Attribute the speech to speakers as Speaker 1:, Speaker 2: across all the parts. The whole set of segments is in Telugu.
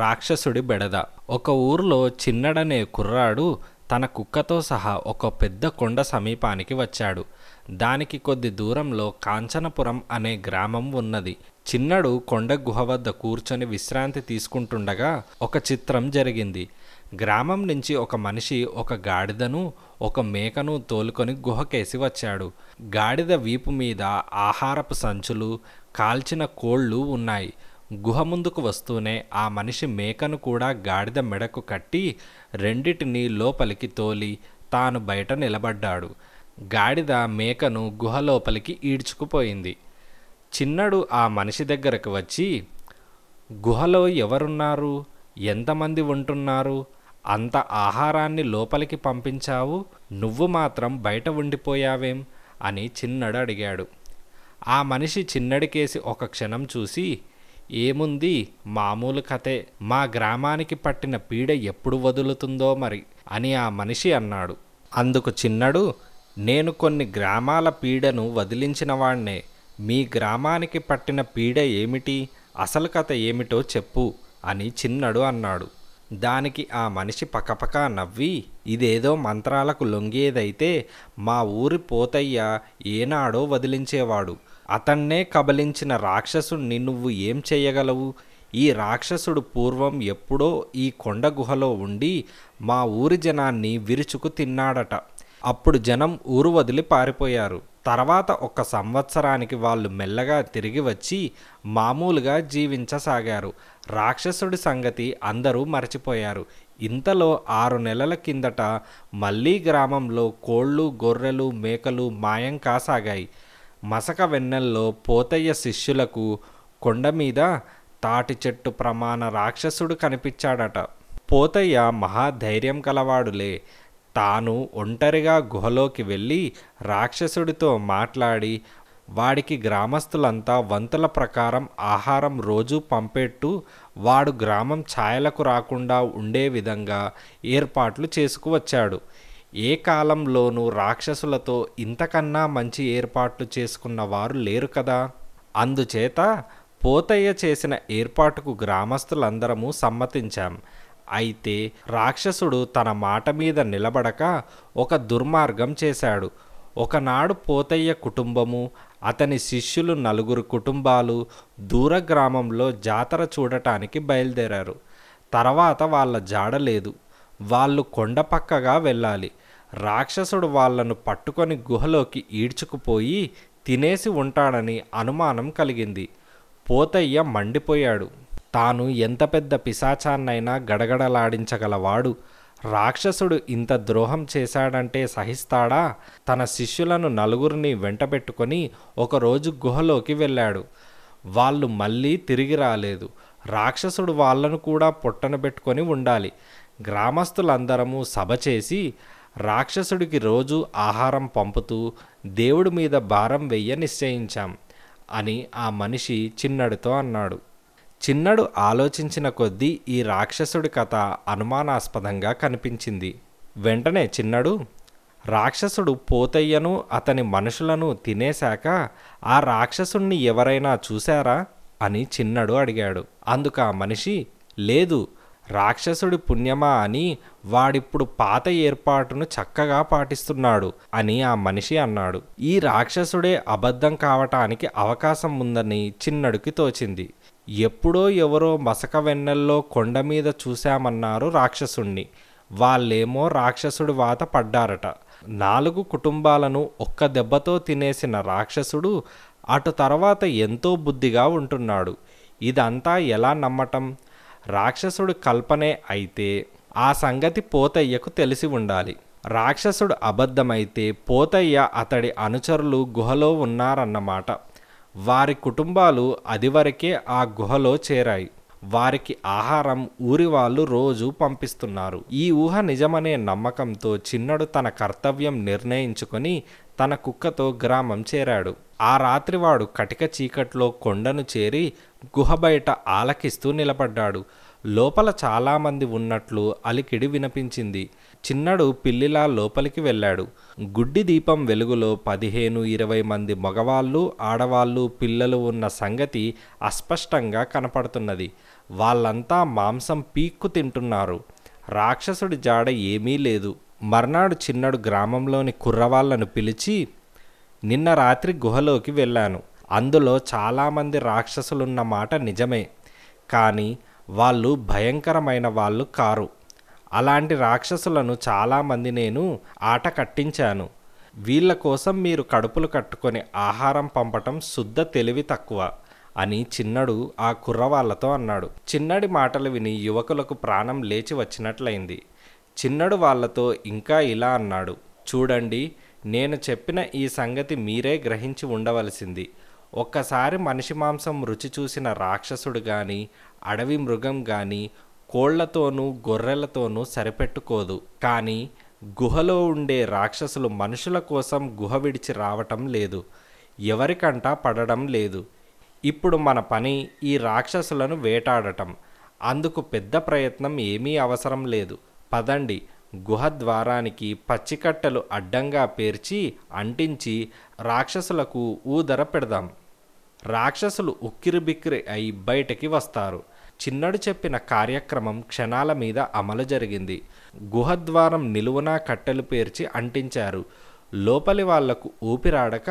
Speaker 1: రాక్షసుడి బెడద ఒక ఊర్లో చిన్నడనే కుర్రాడు తన కుక్కతో సహా ఒక పెద్ద కొండ సమీపానికి వచ్చాడు దానికి కొద్ది దూరంలో కాంచనపురం అనే గ్రామం ఉన్నది చిన్నడు కొండ గుహ వద్ద కూర్చొని విశ్రాంతి తీసుకుంటుండగా ఒక చిత్రం జరిగింది గ్రామం నుంచి ఒక మనిషి ఒక గాడిదను ఒక మేకను తోలుకొని గుహకేసి వచ్చాడు గాడిద వీపు మీద ఆహారపు సంచులు కాల్చిన కోళ్ళు ఉన్నాయి గుహ ముందుకు వస్తూనే ఆ మనిషి మేకను కూడా గాడిద మెడకు కట్టి రెండిటిని లోపలికి తోలి తాను బయట నిలబడ్డాడు గాడిద మేకను గుహ లోపలికి ఈడ్చుకుపోయింది చిన్నడు ఆ మనిషి దగ్గరకు వచ్చి గుహలో ఎవరున్నారు ఎంతమంది ఉంటున్నారు అంత ఆహారాన్ని లోపలికి పంపించావు నువ్వు మాత్రం బయట ఉండిపోయావేం అని చిన్నడు అడిగాడు ఆ మనిషి చిన్నడికేసి ఒక క్షణం చూసి ఏముంది మామూలు కథే మా గ్రామానికి పట్టిన పీడ ఎప్పుడు వదులుతుందో మరి అని ఆ మనిషి అన్నాడు అందుకు చిన్నడు నేను కొన్ని గ్రామాల పీడను వదిలించిన వాణ్ణే మీ గ్రామానికి పట్టిన పీడ ఏమిటి అసలు కథ ఏమిటో చెప్పు అని చిన్నడు అన్నాడు దానికి ఆ మనిషి పకపకా నవ్వి ఇదేదో మంత్రాలకు లొంగేదైతే మా ఊరి పోతయ్య ఏనాడో వదిలించేవాడు అతన్నే కబలించిన రాక్షసుణ్ణి నువ్వు ఏం చేయగలవు ఈ రాక్షసుడు పూర్వం ఎప్పుడో ఈ కొండ గుహలో ఉండి మా ఊరి జనాన్ని విరుచుకు తిన్నాడట అప్పుడు జనం ఊరు వదిలి పారిపోయారు తర్వాత ఒక సంవత్సరానికి వాళ్ళు మెల్లగా తిరిగి వచ్చి మామూలుగా జీవించసాగారు రాక్షసుడి సంగతి అందరూ మర్చిపోయారు ఇంతలో ఆరు నెలల కిందట మళ్ళీ గ్రామంలో కోళ్ళు గొర్రెలు మేకలు మాయం కాసాగాయి మసక వెన్నెల్లో పోతయ్య శిష్యులకు కొండ మీద తాటి చెట్టు ప్రమాణ రాక్షసుడు కనిపించాడట పోతయ్య మహాధైర్యం కలవాడులే తాను ఒంటరిగా గుహలోకి వెళ్ళి రాక్షసుడితో మాట్లాడి వాడికి గ్రామస్తులంతా వంతుల ప్రకారం ఆహారం రోజు పంపెట్టు వాడు గ్రామం ఛాయలకు రాకుండా ఉండే విధంగా ఏర్పాట్లు చేసుకువచ్చాడు ఏ కాలంలోనూ రాక్షసులతో ఇంతకన్నా మంచి ఏర్పాట్లు చేసుకున్న వారు లేరు కదా అందుచేత పోతయ్య చేసిన ఏర్పాటుకు గ్రామస్తులందరము సమ్మతించాం అయితే రాక్షసుడు తన మాట మీద నిలబడక ఒక దుర్మార్గం చేశాడు ఒకనాడు పోతయ్య కుటుంబము అతని శిష్యులు నలుగురు కుటుంబాలు దూర గ్రామంలో జాతర చూడటానికి బయలుదేరారు తర్వాత వాళ్ళ జాడలేదు వాళ్ళు కొండపక్కగా వెళ్ళాలి రాక్షసుడు వాళ్లను పట్టుకొని గుహలోకి ఈడ్చుకుపోయి తినేసి ఉంటాడని అనుమానం కలిగింది పోతయ్య మండిపోయాడు తాను ఎంత పెద్ద పిశాచాన్నైనా గడగడలాడించగలవాడు రాక్షసుడు ఇంత ద్రోహం చేశాడంటే సహిస్తాడా తన శిష్యులను నలుగురిని వెంటబెట్టుకొని ఒకరోజు గుహలోకి వెళ్ళాడు వాళ్ళు మళ్ళీ తిరిగి రాలేదు రాక్షసుడు వాళ్ళను కూడా పొట్టనబెట్టుకొని ఉండాలి గ్రామస్తులందరము సభ చేసి రాక్షసుడికి రోజు ఆహారం పంపుతూ దేవుడి మీద భారం వెయ్య నిశ్చయించాం అని ఆ మనిషి చిన్నడితో అన్నాడు చిన్నడు ఆలోచించిన కొద్దీ ఈ రాక్షసుడి కథ అనుమానాస్పదంగా కనిపించింది వెంటనే చిన్నడు రాక్షసుడు పోతయ్యను అతని మనుషులను తినేశాక ఆ రాక్షసుణ్ణి ఎవరైనా చూశారా అని చిన్నడు అడిగాడు అందుకు ఆ మనిషి లేదు రాక్షసుడి పుణ్యమా అని వాడిప్పుడు పాత ఏర్పాటును చక్కగా పాటిస్తున్నాడు అని ఆ మనిషి అన్నాడు ఈ రాక్షసుడే అబద్ధం కావటానికి అవకాశం ఉందని చిన్నడికి తోచింది ఎప్పుడో ఎవరో మసక వెన్నెల్లో కొండ మీద చూశామన్నారు రాక్షసుణ్ణి వాళ్ళేమో రాక్షసుడి వాత పడ్డారట నాలుగు కుటుంబాలను ఒక్క దెబ్బతో తినేసిన రాక్షసుడు అటు తర్వాత ఎంతో బుద్ధిగా ఉంటున్నాడు ఇదంతా ఎలా నమ్మటం రాక్షసుడు కల్పనే అయితే ఆ సంగతి పోతయ్యకు తెలిసి ఉండాలి రాక్షసుడు అబద్ధమైతే పోతయ్య అతడి అనుచరులు గుహలో ఉన్నారన్నమాట వారి కుటుంబాలు అదివరకే ఆ గుహలో చేరాయి వారికి ఆహారం ఊరి వాళ్ళు రోజు పంపిస్తున్నారు ఈ ఊహ నిజమనే నమ్మకంతో చిన్నడు తన కర్తవ్యం నిర్ణయించుకొని తన కుక్కతో గ్రామం చేరాడు ఆ రాత్రి వాడు కటిక చీకట్లో కొండను చేరి గుహ బయట ఆలకిస్తూ నిలబడ్డాడు లోపల చాలామంది ఉన్నట్లు అలికిడి వినిపించింది చిన్నడు పిల్లిలా లోపలికి వెళ్ళాడు గుడ్డి దీపం వెలుగులో పదిహేను ఇరవై మంది మగవాళ్ళు ఆడవాళ్ళు పిల్లలు ఉన్న సంగతి అస్పష్టంగా కనపడుతున్నది వాళ్ళంతా మాంసం పీక్కు తింటున్నారు రాక్షసుడి జాడ ఏమీ లేదు మర్నాడు చిన్నడు గ్రామంలోని కుర్రవాళ్లను పిలిచి నిన్న రాత్రి గుహలోకి వెళ్ళాను అందులో చాలామంది రాక్షసులున్న మాట నిజమే కానీ వాళ్ళు భయంకరమైన వాళ్ళు కారు అలాంటి రాక్షసులను చాలామంది నేను ఆట కట్టించాను వీళ్ళ కోసం మీరు కడుపులు కట్టుకొని ఆహారం పంపటం శుద్ధ తెలివి తక్కువ అని చిన్నడు ఆ కుర్రవాళ్లతో అన్నాడు చిన్నడి మాటలు విని యువకులకు ప్రాణం లేచి వచ్చినట్లయింది చిన్నడు వాళ్లతో ఇంకా ఇలా అన్నాడు చూడండి నేను చెప్పిన ఈ సంగతి మీరే గ్రహించి ఉండవలసింది ఒక్కసారి మనిషి మాంసం రుచి చూసిన రాక్షసుడు గాని అడవి మృగం గాని కోళ్లతోనూ గొర్రెలతోనూ సరిపెట్టుకోదు కానీ గుహలో ఉండే రాక్షసులు మనుషుల కోసం గుహ విడిచి రావటం లేదు ఎవరికంట పడడం లేదు ఇప్పుడు మన పని ఈ రాక్షసులను వేటాడటం అందుకు పెద్ద ప్రయత్నం ఏమీ అవసరం లేదు పదండి గుహ ద్వారానికి పచ్చికట్టెలు అడ్డంగా పేర్చి అంటించి రాక్షసులకు ఊదర పెడదాం రాక్షసులు ఉక్కిరి బిక్కిరి అయి బయటకి వస్తారు చిన్నడు చెప్పిన కార్యక్రమం క్షణాల మీద అమలు జరిగింది గుహద్వారం నిలువునా కట్టెలు పేర్చి అంటించారు లోపలి వాళ్లకు ఊపిరాడక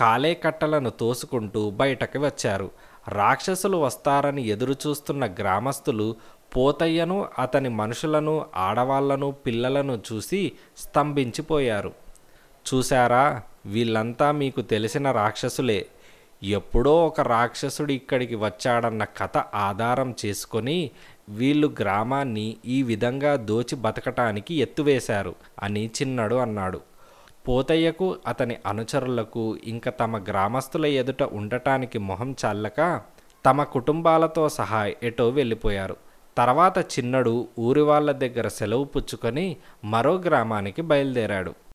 Speaker 1: కాలే కట్టలను తోసుకుంటూ బయటకు వచ్చారు రాక్షసులు వస్తారని ఎదురుచూస్తున్న గ్రామస్తులు పోతయ్యను అతని మనుషులను ఆడవాళ్లను పిల్లలను చూసి స్తంభించిపోయారు చూశారా వీళ్ళంతా మీకు తెలిసిన రాక్షసులే ఎప్పుడో ఒక రాక్షసుడు ఇక్కడికి వచ్చాడన్న కథ ఆధారం చేసుకొని వీళ్ళు గ్రామాన్ని ఈ విధంగా దోచి బతకటానికి ఎత్తువేశారు అని చిన్నడు అన్నాడు పోతయ్యకు అతని అనుచరులకు ఇంకా తమ గ్రామస్తుల ఎదుట ఉండటానికి మొహం చల్లక తమ కుటుంబాలతో సహా ఎటో వెళ్ళిపోయారు తర్వాత చిన్నడు ఊరి వాళ్ళ దగ్గర సెలవు పుచ్చుకొని మరో గ్రామానికి బయలుదేరాడు